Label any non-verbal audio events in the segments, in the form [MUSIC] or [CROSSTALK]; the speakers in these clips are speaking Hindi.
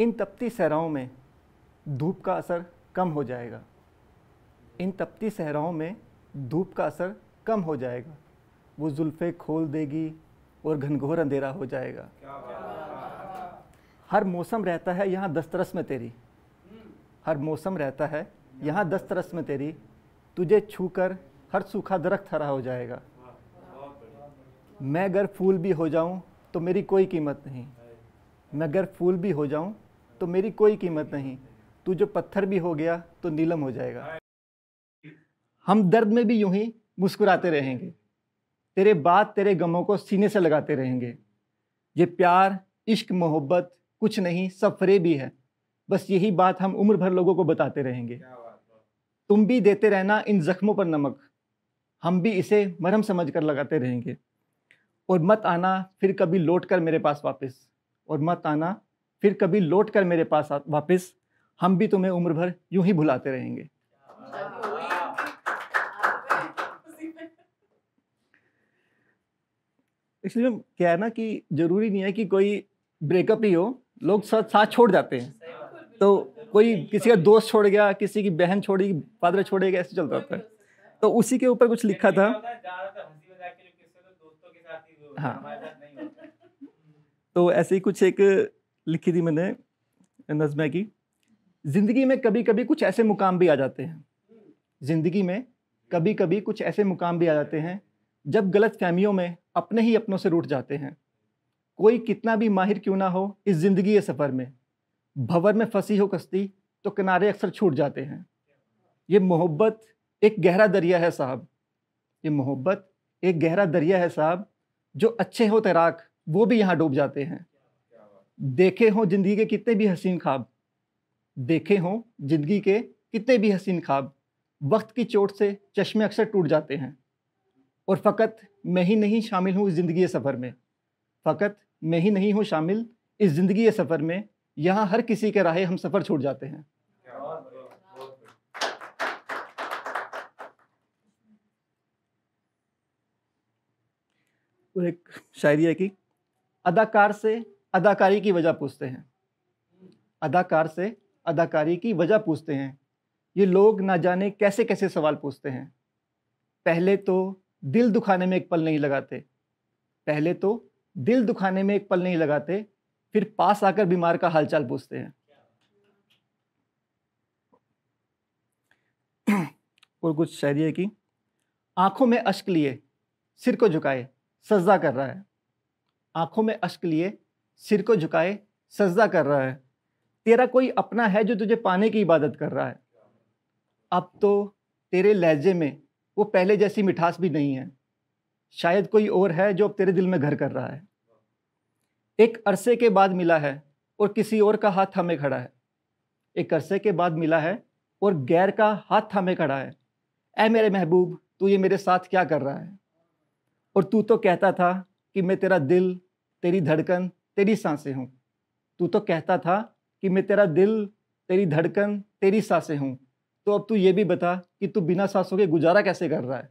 इन तपती सहराओं में धूप का असर कम हो जाएगा इन तपती सहराओं में धूप का असर कम हो जाएगा वो जुल्फ़े खोल देगी और घनघोर अंधेरा हो जाएगा हर मौसम रहता है यहाँ दस्तरस में तेरी हर मौसम रहता है यहाँ दस्तरस में तेरी तुझे छूकर हर सूखा दरख्त हरा हो जाएगा मैं अगर फूल भी हो जाऊँ तो मेरी कोई कीमत नहीं मैं अगर फूल भी हो जाऊँ तो मेरी कोई कीमत नहीं तू जो पत्थर भी हो गया तो नीलम हो जाएगा हम दर्द में भी यूं ही मुस्कुराते रहेंगे तेरे बात तेरे गमों को सीने से लगाते रहेंगे ये प्यार इश्क मोहब्बत कुछ नहीं सब भी है बस यही बात हम उम्र भर लोगों को बताते रहेंगे तुम भी देते रहना इन जख्मों पर नमक हम भी इसे मरहम समझ कर लगाते रहेंगे और मत आना फिर कभी लौट कर मेरे पास वापस और मत आना फिर कभी लौट कर मेरे पास वापस हम भी तुम्हें उम्र भर यूं ही भुलाते रहेंगे इसलिए क्या है ना कि जरूरी नहीं है कि कोई ब्रेकअप ही हो लोग साथ साथ छोड़ जाते हैं तो कोई किसी का दोस्त छोड़ गया किसी की बहन छोड़ी फादर छोड़े गया ऐसे चलता रहता है तो उसी के ऊपर कुछ लिखा था हाँ तो ऐसे ही कुछ एक लिखी थी मैंने नजमे की ज़िंदगी में कभी कभी कुछ ऐसे मुकाम भी आ जाते हैं ज़िंदगी में कभी कभी कुछ ऐसे मुकाम भी आ जाते हैं जब गलत फहमियों में अपने ही अपनों से रूठ जाते हैं कोई कितना भी माहिर क्यों ना हो इस ज़िंदगी के सफ़र में भंवर में फंसी हो कश्ती तो किनारे अक्सर छूट जाते हैं ये मोहब्बत एक गहरा दरिया है साहब ये मोहब्बत एक गहरा दरिया है साहब जो अच्छे हो तैराक वो भी यहाँ डूब जाते हैं देखे हों जिंदगी के कितने भी हसीन ख्वाब देखे हों जिंदगी के कितने भी हसीन ख्वाब वक्त की चोट से चश्मे अक्सर टूट जाते हैं और फ़कत मैं ही नहीं शामिल हूँ इस ज़िंदगी सफ़र में फ़कत मैं ही नहीं हूँ शामिल इस ज़िंदगी सफ़र में यहाँ हर किसी के राहे हम सफ़र छोड़ जाते हैं और एक शायरी है कि अदाकार से अदाकारी की वजह पूछते हैं अदाकार से अदाकारी की वजह पूछते हैं ये लोग ना जाने कैसे कैसे सवाल पूछते हैं पहले तो दिल दुखाने में एक पल नहीं लगाते पहले तो दिल दुखाने में एक पल नहीं लगाते फिर पास आकर बीमार का हालचाल पूछते हैं [CLEARS THROAT] और कुछ शायरी है कि आंखों में अश्क लिए सिर को झुकाए सजदा कर रहा है आंखों में अश्क लिए सिर को झुकाए सजदा कर रहा है तेरा कोई अपना है जो तुझे पाने की इबादत कर रहा है अब तो तेरे लहजे में वो पहले जैसी मिठास भी नहीं है शायद कोई और है जो अब तेरे दिल में घर कर रहा है एक अरसे के बाद मिला है और किसी और का हाथ थामे खड़ा है एक अरसे के बाद मिला है और गैर का हाथ थामे खड़ा है ऐ मेरे महबूब तू ये मेरे साथ क्या कर रहा है और तू तो कहता था कि मैं तेरा दिल तेरी धड़कन तेरी सांसें हूँ तू तो कहता था कि मैं तेरा दिल तेरी धड़कन तेरी सांसें हूँ तो अब तू ये भी बता कि तू बिना सांसों के गुजारा कैसे कर रहा है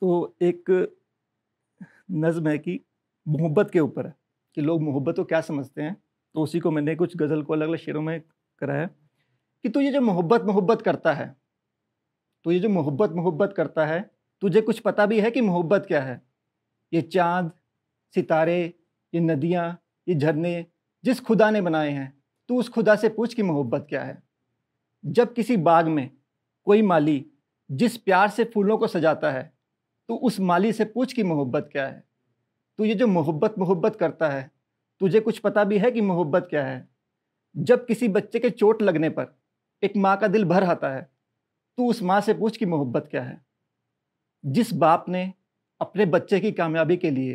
तो एक नज़म है कि मोहब्बत के ऊपर है कि लोग मोहब्बत को क्या समझते हैं तो उसी को मैंने कुछ गज़ल को अलग अलग शेरों में करा है कि तू ये जो मोहब्बत मोहब्बत करता है तो ये जो मोहब्बत मोहब्बत करता है तुझे कुछ पता भी है कि मोहब्बत क्या है ये चांद सितारे ये नदियाँ ये झरने जिस खुदा ने बनाए हैं तू उस खुदा से पूछ कि मोहब्बत क्या है जब किसी बाग में कोई माली जिस प्यार से फूलों को सजाता है तू उस माली से पूछ कि मोहब्बत क्या है तू ये जो मोहब्बत मोहब्बत करता है तुझे कुछ पता भी है कि मोहब्बत क्या है जब किसी बच्चे के चोट लगने पर एक माँ का दिल भर आता है तू उस माँ से पूछ कि मोहब्बत क्या है जिस बाप ने अपने बच्चे की कामयाबी के लिए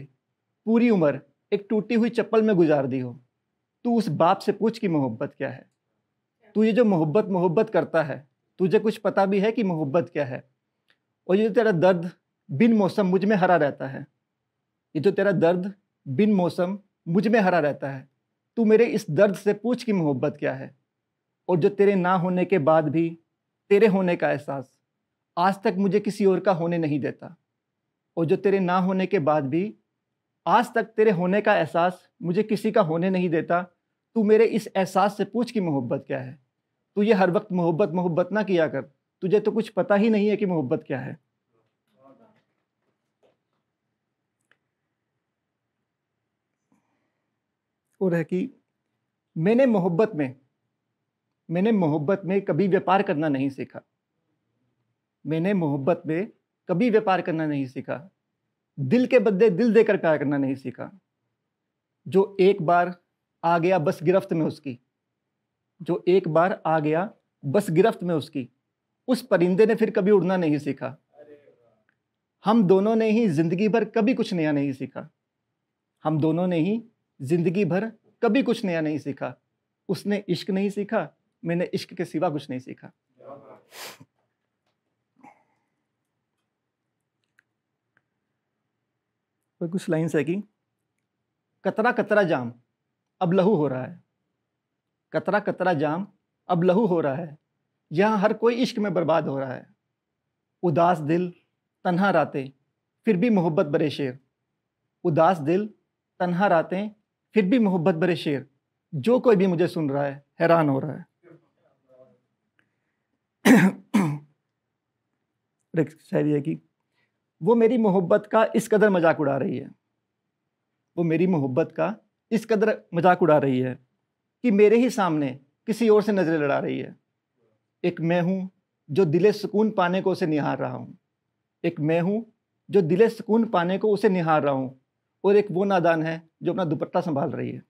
पूरी उम्र एक टूटी हुई चप्पल में गुजार दी हो तू उस बाप से पूछ कि मोहब्बत क्या है तू ये जो मोहब्बत मोहब्बत करता है तुझे कुछ पता भी है कि मोहब्बत क्या है और ये जो तेरा दर्द बिन मौसम मुझ में हरा रहता है ये जो तेरा दर्द बिन मौसम मुझ में हरा रहता है तू मेरे इस दर्द से पूछ कि मोहब्बत क्या है और जो तेरे ना होने के बाद भी तेरे होने का एहसास आज तक मुझे किसी और का होने नहीं देता और जो तेरे ना होने के बाद भी आज तक तेरे होने का एहसास मुझे किसी का होने नहीं देता तू मेरे इस एहसास से पूछ कि मोहब्बत क्या है तू ये हर वक्त मोहब्बत मोहब्बत ना किया कर तुझे तो कुछ पता ही नहीं है कि मोहब्बत क्या है और है कि मैंने मोहब्बत में मैंने मोहब्बत में कभी व्यापार करना नहीं सीखा मैंने मोहब्बत में कभी व्यापार करना नहीं सीखा दिल के बदले दिल देकर प्यार करना नहीं सीखा जो एक बार आ गया बस गिरफ्त में उसकी जो एक बार आ गया बस गिरफ्त में उसकी उस परिंदे ने फिर कभी उड़ना नहीं सीखा हम दोनों ने ही जिंदगी भर कभी कुछ नया नहीं सीखा हम दोनों ने ही जिंदगी भर कभी कुछ नया नहीं सीखा उसने इश्क नहीं सीखा मैंने इश्क के सिवा कुछ नहीं सीखा पर कुछ लाइन्स है कि कतरा कतरा जाम अब लहू हो रहा है कतरा कतरा जाम अब लहू हो रहा है यहाँ हर कोई इश्क में बर्बाद हो रहा है उदास दिल तन्हा रातें फिर भी मोहब्बत बरे शेर उदास दिल तन्हा रातें फिर भी मोहब्बत बरे शेर जो कोई भी मुझे सुन रहा है हैरान हो रहा है [COUGHS] शायरी है कि वो मेरी मोहब्बत का इस कदर मजाक उड़ा रही है वो मेरी मोहब्बत का इस कदर मजाक उड़ा रही है कि मेरे ही सामने किसी और से नज़रें लड़ा रही है एक मैं हूँ जो दिल सुकून पाने को उसे निहार रहा हूँ एक मैं हूँ जो दिल सुकून पाने को उसे निहार रहा हूँ और एक वो नादान है जो अपना दुपट्टा संभाल रही है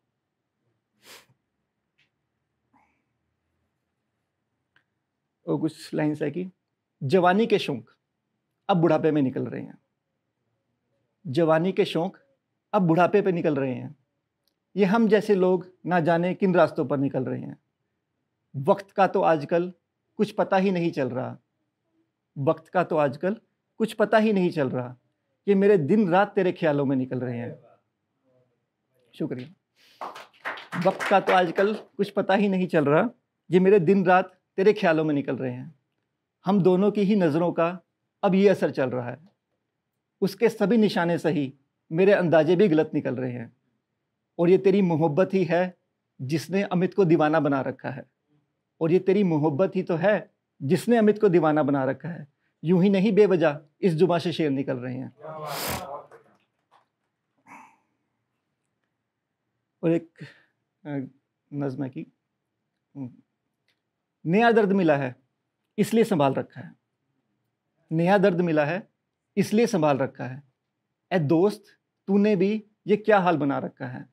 और कुछ लाइन्स है कि जवानी के शौक अब बुढ़ापे में निकल रहे हैं जवानी के शौक अब बुढ़ापे पे निकल रहे हैं ये हम जैसे लोग ना जाने किन रास्तों पर निकल रहे हैं वक्त का तो आजकल कुछ पता ही नहीं चल रहा वक्त का तो आजकल कुछ पता ही नहीं चल रहा ये मेरे दिन रात तेरे ख्यालों में निकल रहे हैं शुक्रिया वक्त का तो आजकल कुछ पता ही नहीं चल रहा ये मेरे दिन रात तेरे ख्यालों में निकल रहे हैं हम दोनों की ही नज़रों का अब ये असर चल रहा है उसके सभी निशाने सही मेरे अंदाजे भी गलत निकल रहे हैं और ये तेरी मोहब्बत ही है जिसने अमित को दीवाना बना रखा है और ये तेरी मोहब्बत ही तो है जिसने अमित को दीवाना बना रखा है यूं ही नहीं बेवजह इस जुबा से शेर निकल रहे हैं और एक नज़म की हम्म, नया दर्द मिला है इसलिए संभाल रखा है नया दर्द मिला है इसलिए संभाल रखा है ए दोस्त तूने भी ये क्या हाल बना रखा है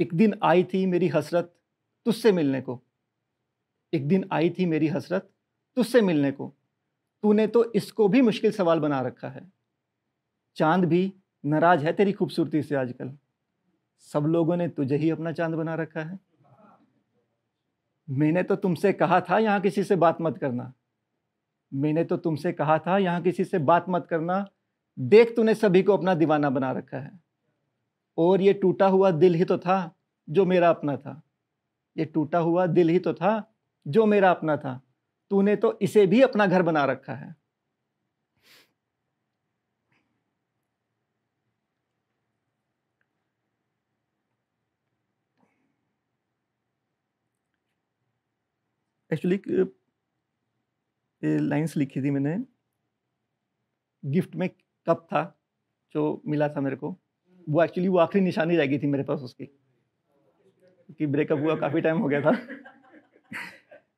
एक दिन आई थी मेरी हसरत तुझसे मिलने को एक दिन आई थी मेरी हसरत तुझसे मिलने को तूने तो इसको भी मुश्किल सवाल बना रखा है चांद भी नाराज है तेरी खूबसूरती से आजकल सब लोगों ने तुझे ही अपना चांद बना रखा है मैंने तो तुमसे कहा था यहाँ किसी से बात मत करना मैंने तो तुमसे कहा था यहाँ किसी से बात मत करना देख तूने सभी को अपना दीवाना बना रखा है और ये टूटा हुआ दिल ही तो था जो मेरा अपना था ये टूटा हुआ दिल ही तो था जो मेरा अपना था तूने तो इसे भी अपना घर बना रखा है एक्चुअली लाइंस लिखी थी मैंने गिफ्ट में कप था जो मिला था मेरे को वो एक्चुअली वो आखिरी निशानी रह गई थी मेरे पास उसकी क्योंकि ब्रेकअप हुआ काफ़ी टाइम हो गया था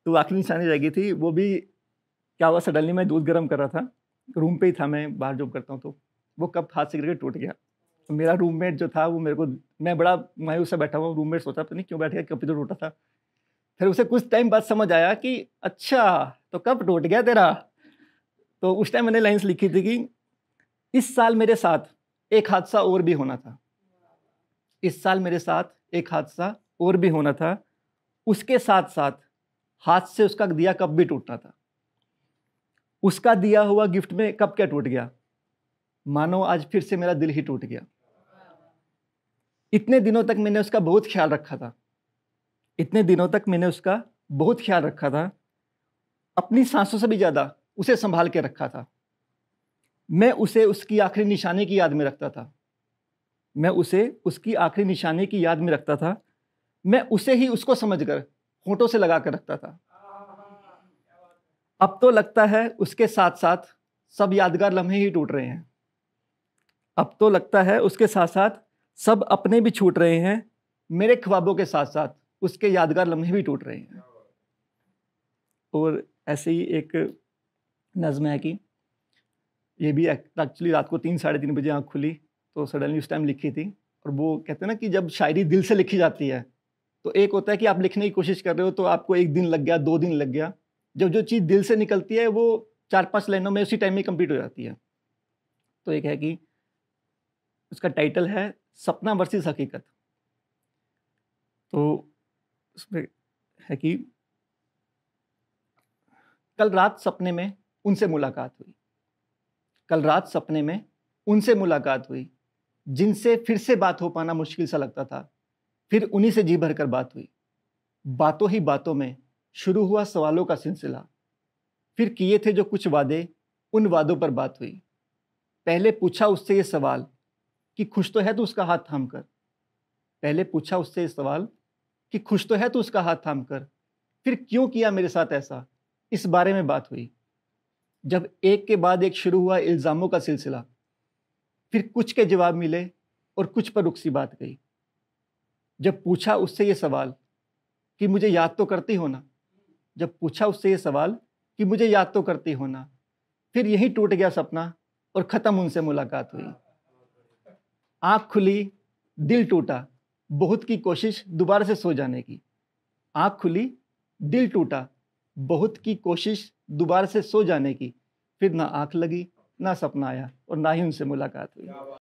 तो आखिरी निशानी रह गई थी वो भी क्या हुआ सडनली मैं दूध गर्म कर रहा था रूम पे ही था मैं बाहर जॉब करता हूँ तो वो कप हाथ से करके टूट गया तो मेरा रूममेट जो था वो मेरे को मैं बड़ा मायूस से बैठा हुआ रूममेट सोचा पता नहीं क्यों बैठ गया कप तो टूटा था फिर उसे कुछ टाइम बाद समझ आया कि अच्छा तो कब टूट गया तेरा तो उस टाइम मैंने लाइन्स लिखी थी कि इस साल मेरे साथ एक हादसा और भी होना था इस साल मेरे साथ एक हादसा और भी होना था उसके साथ साथ हाथ से उसका दिया कब भी टूटना था उसका दिया हुआ गिफ्ट में कब क्या टूट गया मानो आज फिर से मेरा दिल ही टूट गया इतने दिनों तक मैंने उसका बहुत ख्याल रखा था इतने दिनों तक मैंने उसका बहुत ख्याल रखा था अपनी सांसों से भी ज़्यादा उसे संभाल के रखा था मैं उसे उसकी आखिरी निशाने की याद में रखता था मैं उसे उसकी आखिरी निशाने की याद में रखता था मैं उसे ही उसको समझकर होटों से लगा कर रखता था अब तो लगता है उसके साथ साथ सब यादगार लम्हे ही टूट रहे हैं अब तो लगता है उसके साथ साथ सब अपने भी छूट रहे हैं मेरे ख्वाबों के साथ साथ उसके यादगार लम्हे भी टूट रहे हैं और ऐसे ही एक नज़म है कि ये भी एक्चुअली रात को तीन साढ़े तीन बजे आँख खुली तो सडनली उस टाइम लिखी थी और वो कहते हैं ना कि जब शायरी दिल से लिखी जाती है तो एक होता है कि आप लिखने की कोशिश कर रहे हो तो आपको एक दिन लग गया दो दिन लग गया जब जो चीज़ दिल से निकलती है वो चार पांच लाइनों में उसी टाइम में कंप्लीट हो जाती है तो एक है कि उसका टाइटल है सपना वर्सेस हकीकत तो उसमें है कि कल रात सपने में उनसे मुलाकात हुई कल रात सपने में उनसे मुलाकात हुई जिनसे फिर से बात हो पाना मुश्किल सा लगता था फिर उन्हीं से जी भर कर बात हुई बातों ही बातों में शुरू हुआ सवालों का सिलसिला फिर किए थे जो कुछ वादे उन वादों पर बात हुई पहले पूछा उससे ये सवाल कि खुश तो है तो उसका हाथ थाम कर पहले पूछा उससे ये सवाल कि खुश तो है तो उसका हाथ थाम कर फिर क्यों किया मेरे साथ ऐसा इस बारे में बात हुई जब एक के बाद एक शुरू हुआ इल्ज़ामों का सिलसिला फिर कुछ के जवाब मिले और कुछ पर रुख सी बात गई जब पूछा उससे ये सवाल कि मुझे याद तो करती हो ना जब पूछा उससे ये सवाल कि मुझे याद तो करती हो ना फिर यही टूट गया सपना और ख़त्म उनसे मुलाकात हुई आँख खुली दिल टूटा बहुत की कोशिश दोबारा से सो जाने की आँख खुली दिल टूटा बहुत की कोशिश दोबारा से सो जाने की फिर ना आँख लगी ना सपना आया और ना ही उनसे मुलाकात हुई